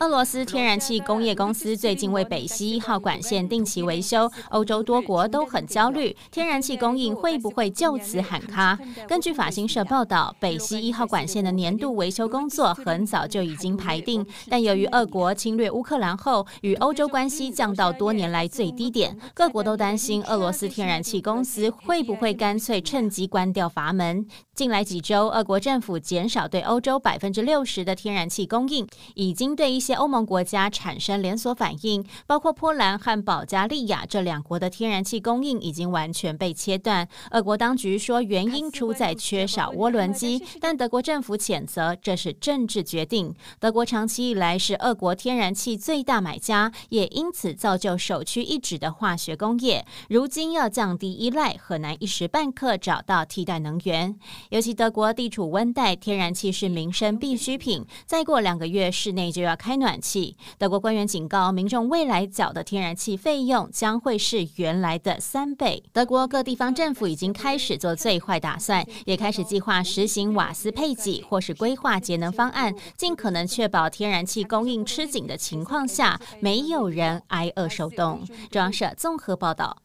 俄罗斯天然气工业公司最近为北溪一号管线定期维修，欧洲多国都很焦虑，天然气供应会不会就此喊卡？根据法新社报道，北溪一号管线的年度维修工作很早就已经排定，但由于俄国侵略乌克兰后，与欧洲关系降到多年来最低点，各国都担心俄罗斯天然气公司会不会干脆趁机关掉阀门。近来几周，俄国政府减少对欧洲百分之六十的天然气供应，已经对一些。在欧盟国家产生连锁反应，包括波兰和保加利亚这两国的天然气供应已经完全被切断。俄国当局说原因出在缺少涡轮机，但德国政府谴责这是政治决定。德国长期以来是俄国天然气最大买家，也因此造就首屈一指的化学工业。如今要降低依赖很难一时半刻找到替代能源，尤其德国地处温带，天然气是民生必需品。再过两个月室内就要开。暖气，德国官员警告民众，未来缴的天然气费用将会是原来的三倍。德国各地方政府已经开始做最坏打算，也开始计划实行瓦斯配给或是规划节能方案，尽可能确保天然气供应吃紧的情况下，没有人挨饿受冻。中央社综合报道。